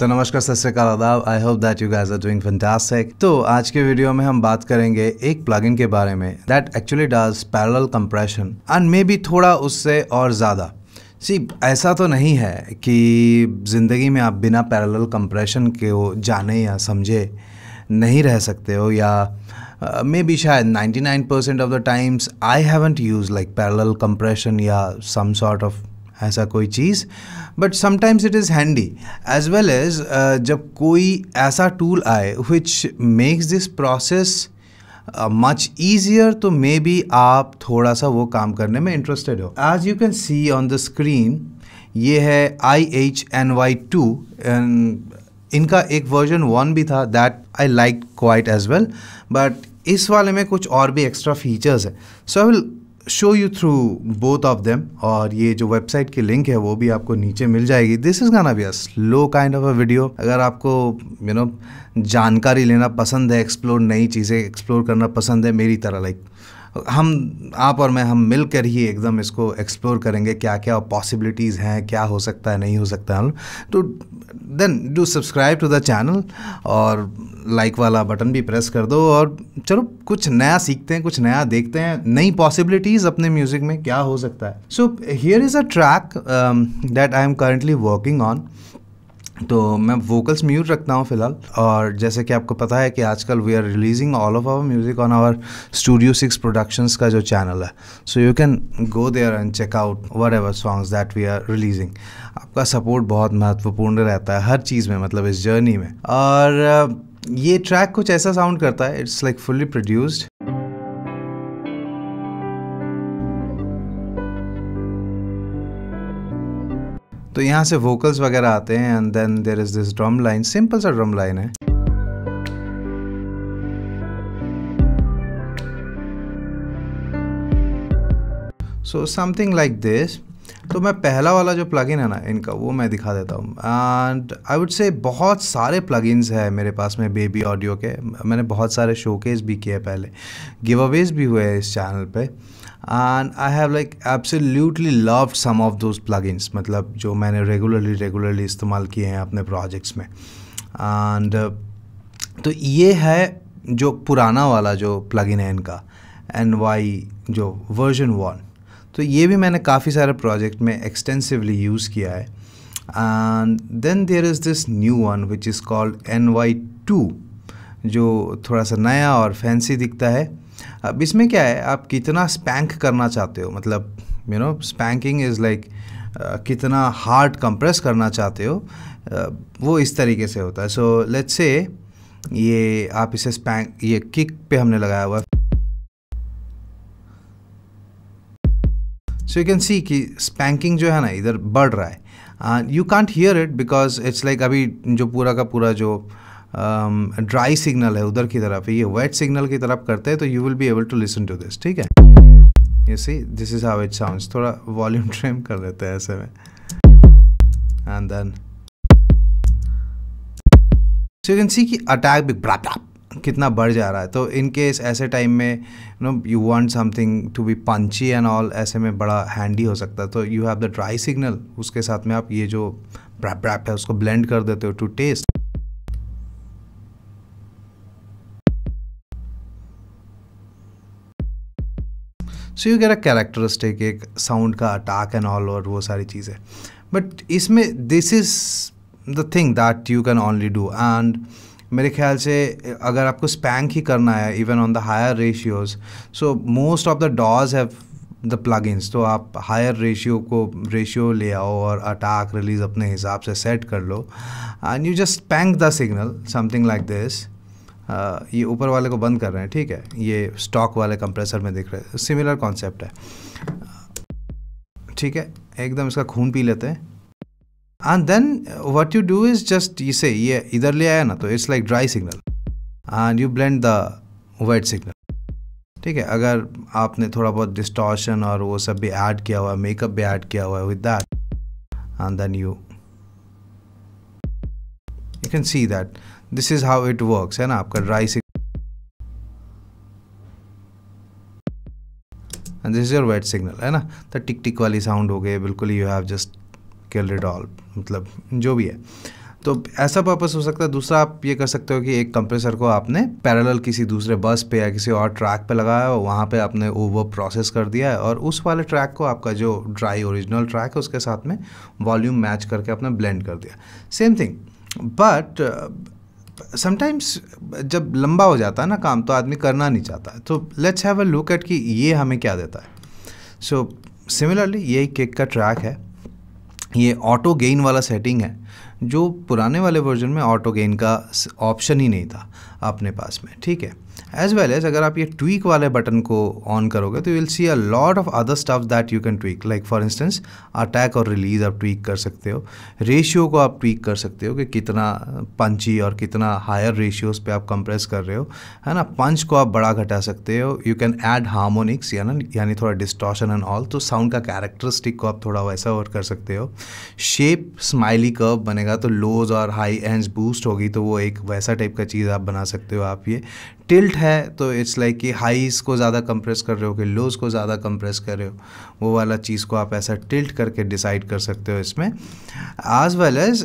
तो नमस्कार सत श्रीकाल आदाब I hope that you guys are doing fantastic तो आज के वीडियो में हम बात करेंगे एक प्लगइन के बारे में that actually does parallel compression and maybe थोड़ा उससे और ज़्यादा सी ऐसा तो नहीं है कि ज़िंदगी में आप बिना पैरल कंप्रेशन के जाने या समझे नहीं रह सकते हो या मे uh, बी शायद 99% of the times I haven't use like parallel compression या सम सॉर्ट ऑफ ऐसा कोई चीज़ but sometimes it is handy as well as जब कोई ऐसा टूल आए which makes this process much easier तो मे बी आप थोड़ा सा वो काम करने में इंटरेस्टेड हो as you can see on the screen ये है I H N Y two इनका एक वर्जन वन भी था that I like quite as well but इस वाले में कुछ और भी एक्स्ट्रा फीचर्स है so I will show you through both of them और ये जो वेबसाइट की लिंक है वो भी आपको नीचे मिल जाएगी this is gonna be a slow kind of a video अगर आपको यू you नो know, जानकारी लेना पसंद है एक्सप्लोर नई चीज़ें एक्सप्लोर करना पसंद है मेरी तरह लाइक हम आप और मैं हम मिलकर ही एकदम इसको एक्सप्लोर करेंगे क्या क्या पॉसिबिलिटीज़ हैं क्या हो सकता है नहीं हो सकता है तो then do subscribe to the channel और लाइक वाला बटन भी प्रेस कर दो और चलो कुछ नया सीखते हैं कुछ नया देखते हैं नई पॉसिबिलिटीज़ अपने म्यूज़िक में क्या हो सकता है so here is a track that I am currently working on तो मैं वोकल्स म्यूट रखता हूँ फिलहाल और जैसे कि आपको पता है कि आजकल we are releasing all of our music on our studio six productions का जो चैनल है so you can go there and check out whatever songs that we are releasing आपका सपोर्ट बहुत महत्वपूर्ण रहता है हर चीज़ में मतलब इस जर्नी में और ये ट्रैक कुछ ऐसा साउंड करता है इट्स लाइक फुल्ली प्रोड्यूस्ड तो यहाँ से वोकल्स वगैरह आते हैं and then there is this drum line simple सा ड्रम लाइन है सो समथिंग लाइक दिस तो मैं पहला वाला जो प्लगइन है ना इनका वो मैं दिखा देता हूँ एंड आई वुड से बहुत सारे प्लगइन्स हैं मेरे पास में बेबी ऑडियो के मैंने बहुत सारे शोकेस भी किए पहले गिव अवेज भी हुए हैं इस चैनल पे and I have like absolutely love some of those plugins मतलब जो मैंने रेगुलरली रेगुलरली इस्तेमाल किए हैं अपने प्रोजेक्ट्स में एंड uh, तो ये है जो पुराना वाला जो प्लगइन है इनका एन वाई जो वर्जन वन तो ये भी मैंने काफ़ी सारे प्रोजेक्ट में एक्सटेंसिवली यूज़ किया है and then there is this new one which is called N Y two जो थोड़ा सा नया और फैंसी दिखता है अब इसमें क्या है आप कितना स्पैंक करना चाहते हो मतलब you know spanking is like कितना हार्ड कंप्रेस करना चाहते हो uh, वो इस तरीके से होता है सो लेट्स से ये आप इसे स्पैंक ये किक पे हमने लगाया हुआ सो यू कैन सी कि स्पैंकिंग जो है ना इधर बढ़ रहा है you can't hear it because it's like अभी जो पूरा का पूरा जो uh, ड्राई um, सिग्नल है उधर की तरफ ये वेट सिग्नल की तरफ करते हैं तो you will be able to listen to this ठीक है ये see this is how it sounds थोड़ा वॉल्यूम ट्रेम कर लेते हैं ऐसे में and then so you can see कि अटैक भी ब्रा कितना बढ़ जा रहा है तो इन केस ऐसे टाइम में you know you want something to be punchy and all ऐसे में बड़ा हैंडी हो सकता है तो you have the dry signal उसके साथ में आप ये जो ब्रैप ब्रैप है उसको ब्लेंड कर देते हो to taste so you get a characteristic एक साउंड का अटैक एंड ऑल और वो सारी चीज़ें बट इसमें this is the thing that you can only do and मेरे ख्याल से अगर आपको स्पैंक ही करना है even on the higher ratios so most of the those have the इंस तो आप हायर रेशियो को रेशियो ले आओ और अटैक रिलीज अपने हिसाब से सेट कर लो and you just spank the signal something like this ये ऊपर वाले को बंद कर रहे हैं ठीक है ये स्टॉक वाले कंप्रेसर में दिख रहे हैं सिमिलर कॉन्सेप्ट है ठीक है एकदम इसका खून पी लेते हैं and then what you do is just इसे ये इधर ले आया ना तो it's like dry signal and you blend the wet signal ठीक है अगर आपने थोड़ा बहुत डिस्टॉशन और वो सब भी ऐड किया हुआ है मेकअप भी ऐड किया हुआ है with that and then you you can see that this is how it works है ना आपका dry and this is your wet signal है ना तो टिक टिक वाली साउंड हो गई बिल्कुल you have just killed it all मतलब जो भी है तो ऐसा पर्पस हो सकता है दूसरा आप ये कर सकते हो कि एक कंप्रेसर को आपने पैरेलल किसी दूसरे बस पे या किसी और ट्रैक पे लगाया और वहाँ पे आपने ओवर प्रोसेस कर दिया है और उस वाले ट्रैक को आपका जो ड्राई ओरिजिनल ट्रैक है उसके साथ में वॉल्यूम मैच करके आपने ब्लेंड कर दिया सेम थिंग बट समटाइम्स जब लंबा हो जाता है ना काम तो आदमी करना नहीं चाहता तो let's have a look at कि ये हमें क्या देता है सो so, सिमिलरली ये केक का ट्रैक है ये ऑटो गेन वाला सेटिंग है जो पुराने वाले वर्जन में ऑटो गेन का ऑप्शन ही नहीं था अपने पास में ठीक है एज वेल एज अगर आप ये ट्वीक वाले बटन को ऑन करोगे तो will see a lot of other stuff that you can tweak like for instance attack और रिलीज आप ट्वीक कर सकते हो रेशियो को आप ट्वीक कर सकते हो कि कितना पंची और कितना हायर रेशियोज पे आप कंप्रेस कर रहे हो है ना पंच को आप बड़ा घटा सकते हो यू कैन ऐड हार्मोनिक्स या ना यानी थोड़ा डिस्टॉशन एंड ऑल तो साउंड का कैरेक्टरिस्टिक को आप थोड़ा वैसा और कर सकते हो शेप स्माइली कर्व बनेगा जाएगा तो लोज और हाई एंड्स बूस्ट होगी तो वो एक वैसा टाइप का चीज़ आप बना सकते हो आप ये टिल्ट है तो इट्स लाइक कि हाईस को ज़्यादा कंप्रेस कर रहे हो कि लोज़ को ज़्यादा कंप्रेस कर रहे हो वो वाला चीज़ को आप ऐसा टिल्ट करके डिसाइड कर सकते हो इसमें एज वेल एज़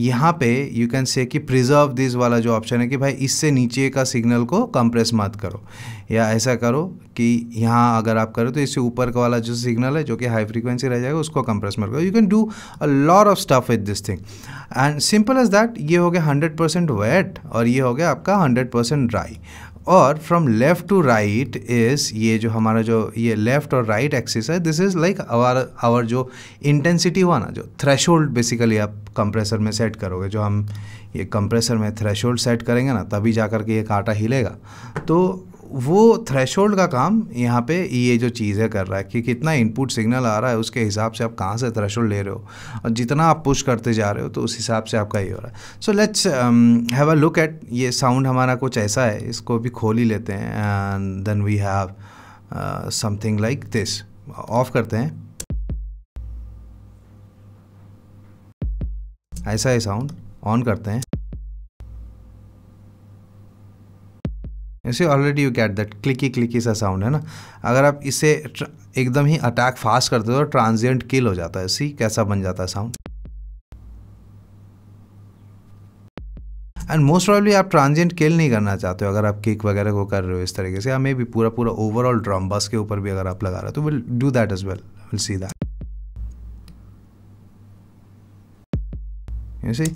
यहाँ पे यू कैन से कि प्रिजर्व दिस वाला जो ऑप्शन है कि भाई इससे नीचे का सिग्नल को कंप्रेस मत करो या ऐसा करो कि यहाँ अगर आप करो तो इससे ऊपर का वाला जो सिग्नल है जो कि हाई फ्रीक्वेंसी रह जाएगा उसको कंप्रेस मार करो you can do a lot of stuff with this thing and simple as that ये हो गया हंड्रेड परसेंट वेट और ये हो गया आपका हंड्रेड परसेंट ड्राई और from left to right is ये जो हमारा जो ये लेफ़्ट और राइट एक्सिस है this is like our our जो इंटेंसिटी हुआ ना जो थ्रेश बेसिकली आप कंप्रेसर में सेट करोगे जो हम ये कंप्रेसर में थ्रेश सेट करेंगे ना तभी जा कर के ये कांटा हिलेगा तो वो थ्रेशोल्ड का काम यहाँ पे ये जो चीज़ है कर रहा है कि कितना इनपुट सिग्नल आ रहा है उसके हिसाब से आप कहाँ से थ्रेशोल्ड ले रहे हो और जितना आप पुश करते जा रहे हो तो उस हिसाब से आपका ये हो रहा है so let's have a look at ये साउंड हमारा कुछ ऐसा है इसको भी खोल ही लेते हैं and then we have something like this off करते हैं ऐसा ही साउंड ऑन करते हैं you see already you got that clicky clicky सा साउंड है ना अगर आप इसे एकदम ही अटैक फास्ट करते हो तो ट्रांजिएंट किल हो जाता है सी कैसा बन जाता है साउंड एंड मोस्ट प्रॉब्ली आप ट्रांजेंट किल नहीं करना चाहते हो अगर आप किक वगैरह को कर रहे हो इस तरीके से या मे भी पूरा पूरा ओवरऑल ड्रम बस के ऊपर भी अगर आप लगा रहे हो तो will do that is well will see that you see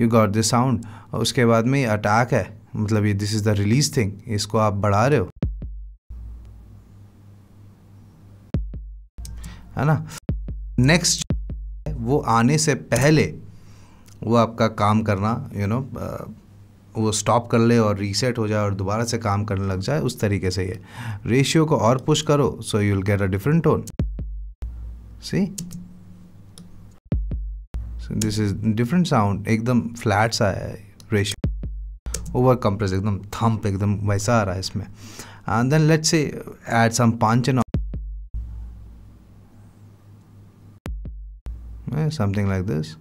you got this sound उसके बाद में ये अटैक है मतलब ये this is the release thing इसको आप बढ़ा रहे हो है ना नेक्स्ट वो आने से पहले वो आपका काम करना यू you नो know, वो स्टॉप कर ले और रीसेट हो जाए और दोबारा से काम करने लग जाए उस तरीके से ये रेशियो को और पुश करो so you will get a different tone see this is different sound एकदम फ्लैट सा है रेशियो ओवर कंप्रेस एकदम थम्प एकदम वैसा आ रहा है इसमें and then let's say add some punch and something like this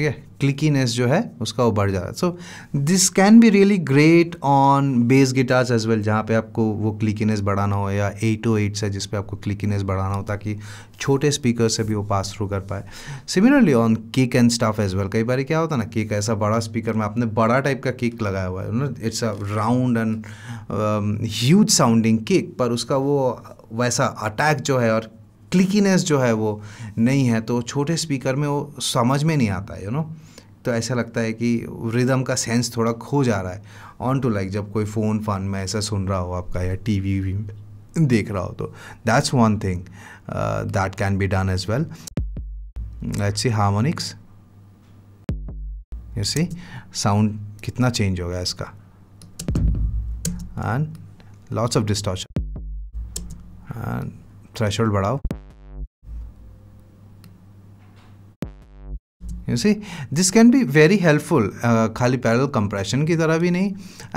ठीक है क्लिकीनेस जो है उसका वो बढ़ जा रहा है so this can be really great on bass guitars as well जहाँ पे आपको वो क्लिकीनेस बढ़ाना हो या एट ओ एट्स है जिसपे आपको क्लिकीनेस बढ़ाना हो ताकि छोटे स्पीकर से भी वो पास थ्रू कर पाए similarly on kick and stuff as well कई बार क्या होता है ना किक ऐसा बड़ा स्पीकर में आपने बड़ा टाइप का किक लगाया हुआ है ना it's a round and huge sounding kick पर उसका वो वैसा अटैक जो है और क्लिकीनेस जो है वो नहीं है तो छोटे स्पीकर में वो समझ में नहीं आता यू नो तो ऐसा लगता है कि रिदम का सेंस थोड़ा खो जा रहा है ऑन टू लाइक जब कोई फ़ोन फान में ऐसा सुन रहा हो आपका या टी वी भी देख रहा हो तो that's one thing that can be done as well let's see harmonics you see sound कितना चेंज हो गया इसका and lots of distortion and threshold बढ़ाओ you see this can be very helpful खाली पैरल कंप्रेशन की तरह भी नहीं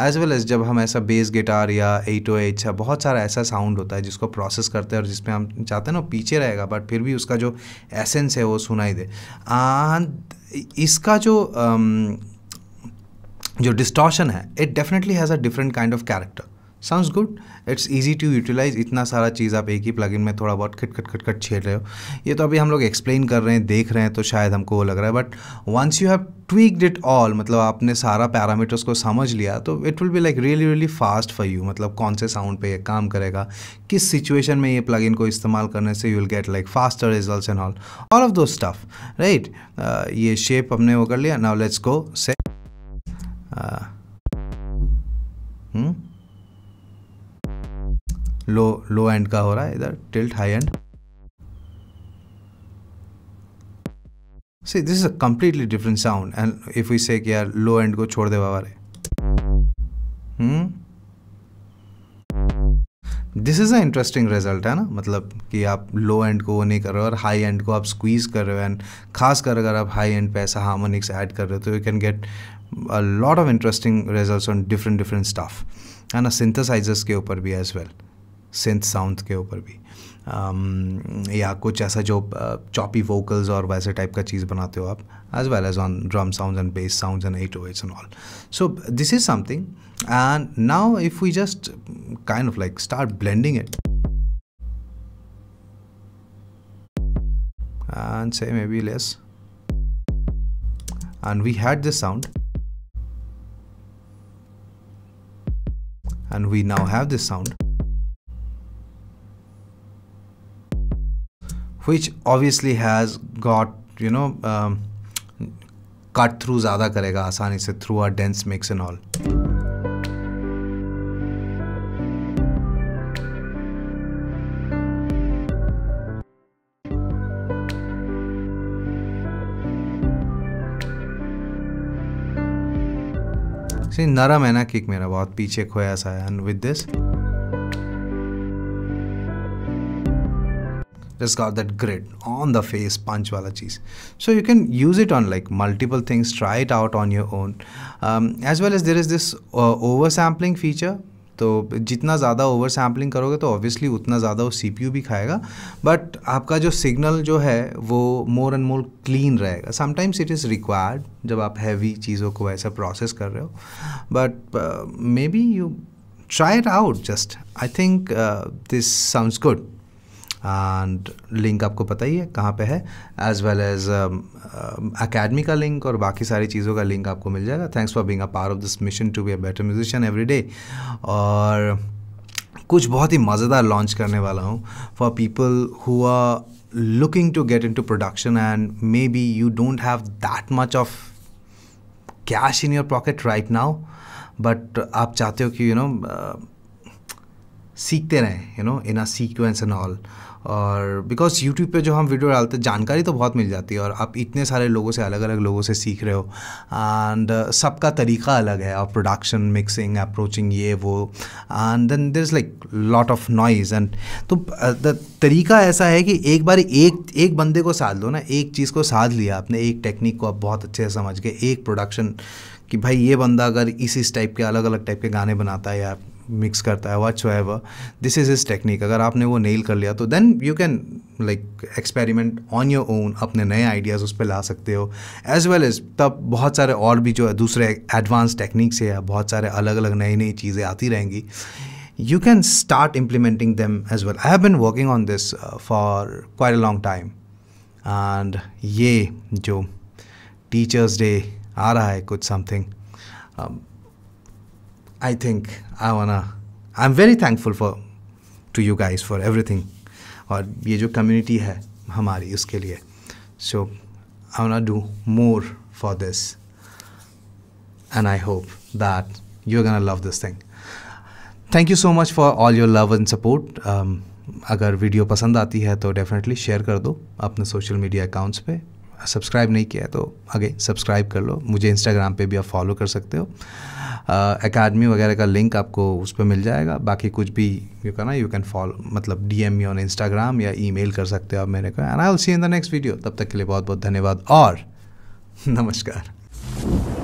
एज वेल एज जब हम ऐसा बेस गिटार या एट ओ एच या बहुत सारा ऐसा साउंड होता है जिसको प्रोसेस करते हैं और जिसमें हम चाहते हैं ना पीछे रहेगा बट फिर भी उसका जो एसेंस है वो सुनाई दे इसका जो um, जो डिस्टॉशन है it definitely has a different kind of character sounds good it's easy to utilize इतना सारा चीज़ आप एक ही प्लगइन में थोड़ा बहुत खट खट खट खट छेड़ रहे हो ये तो अभी हम लोग एक्सप्लेन कर रहे हैं देख रहे हैं तो शायद हमको वो लग रहा है but once you have tweaked it all मतलब आपने सारा पैरामीटर्स को समझ लिया तो it will be like really really fast for you मतलब कौन से साउंड पे ये काम करेगा किस सिचुएशन में ये प्लग को इस्तेमाल करने से you will get like faster result and all all of those stuff right ये शेप हमने वो कर लिया नाउ लेट्स गो से hmm? लो लो एंड का हो रहा है इधर tilt high and see this is a completely different sound and if we say यार लो एंड को छोड़ दे बाबा रे this is a interesting result है ना मतलब कि आप लो एंड को वो नहीं कर रहे हो और हाई एंड को आप स्क्वीज़ कर रहे हो एंड खास कर अगर आप हाई एंड पैसा हार्मोनिक्स ऐड कर रहे हो तो you can get a lot of interesting result on different different stuff है ना सिंथेसाइजर्स के ऊपर भी as well well. Synth sound के ऊपर भी um, या कुछ ऐसा जो चॉपी uh, वोकल्स और वैसे टाइप का चीज़ बनाते हो आप as well as on drum sound and bass sound and eight and all so this is something and now if we just kind of like start blending it and say maybe less and we had this sound and we now have this sound which obviously has got you know um, cut through ज़्यादा करेगा आसानी से through our dense mix and all नरम है ना kick मेरा बहुत पीछे खोया सा है and with this just got that grid on the face punch wala cheese so you can use it on like multiple things try it out on your own um, as well as there is this uh, oversampling feature तो जितना ज़्यादा over sampling करोगे तो obviously उतना ज़्यादा वो सी भी खाएगा बट आपका जो सिग्नल जो है वो मोर एंड मोर क्लीन रहेगा समटाइम्स इट इज़ रिक्वायर्ड जब आप हैवी चीज़ों को ऐसा प्रोसेस कर रहे हो but maybe you try it out just I think this sounds good and link आपको पता ही है कहाँ पे है एज वेल एज अकेडमी का लिंक और बाकी सारी चीज़ों का लिंक आपको मिल जाएगा thanks for being a part of this mission to be a better musician every day और कुछ बहुत ही मज़ेदार लॉन्च करने वाला हूँ for people who get in to production and maybe you don't have that much of cash in your pocket right now but आप चाहते हो कि यू नो uh, सीखते रहें you know in a sequence and all और because YouTube पे जो हम वीडियो डालते हैं जानकारी तो बहुत मिल जाती है और आप इतने सारे लोगों से अलग अलग लोगों से सीख रहे हो एंड uh, सबका तरीका अलग है और प्रोडक्शन मिक्सिंग अप्रोचिंग ये वो and then there is like lot of noise and तो uh, तरीका ऐसा है कि एक बार एक एक बंदे को साध लो ना एक चीज़ को साध लिया आपने एक टेक्निक को आप बहुत अच्छे से समझ गए एक प्रोडक्शन कि भाई ये बंदा अगर इस इस टाइप के अलग अलग टाइप के गाने बनाता है या मिक्स करता है whatever this is is technique अगर आपने वो नेल कर लिया तो then you can like experiment on your own अपने नए आइडियाज़ उस पर ला सकते हो एज वेल एज तब बहुत सारे और भी जो है दूसरे एडवांस टेक्निक्स है बहुत सारे अलग अलग नई नई चीज़ें आती रहेंगी you can start implementing them as well I have been working on this for quite a long time and ये जो टीचर्स डे आ रहा है कुछ something I think I wanna. I'm very thankful for to you guys for everything और ये जो community है हमारी उसके लिए so I wanna do more for this and I hope that you're gonna love this thing. Thank you so much for all your love and support अगर video पसंद आती है तो डेफिनेटली शेयर कर दो अपने सोशल मीडिया अकाउंट्स पे subscribe नहीं किया है तो अगे सब्सक्राइब कर लो मुझे इंस्टाग्राम पे भी आप फॉलो कर सकते हो अकेडमी वगैरह का लिंक आपको उस पर मिल जाएगा बाकी कुछ भी यू कहना यू कैन फॉलो मतलब डी एम ऑन इंस्टाग्राम या ई कर सकते हो आप मेरे को and I will see in the next video तब तक के लिए बहुत बहुत धन्यवाद और नमस्कार